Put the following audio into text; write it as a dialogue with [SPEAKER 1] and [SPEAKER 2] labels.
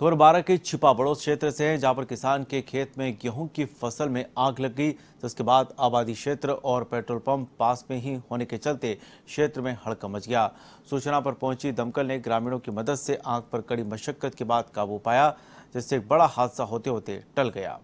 [SPEAKER 1] खबर बारह के छिपा बड़ोस क्षेत्र से है जहां पर किसान के खेत में गेहूं की फसल में आग लग गई जिसके तो बाद आबादी क्षेत्र और पेट्रोल पंप पास में ही होने के चलते क्षेत्र में हड़कम मच गया सूचना पर पहुंची दमकल ने ग्रामीणों की मदद से आग पर कड़ी मशक्कत के बाद काबू पाया जिससे बड़ा हादसा होते होते टल गया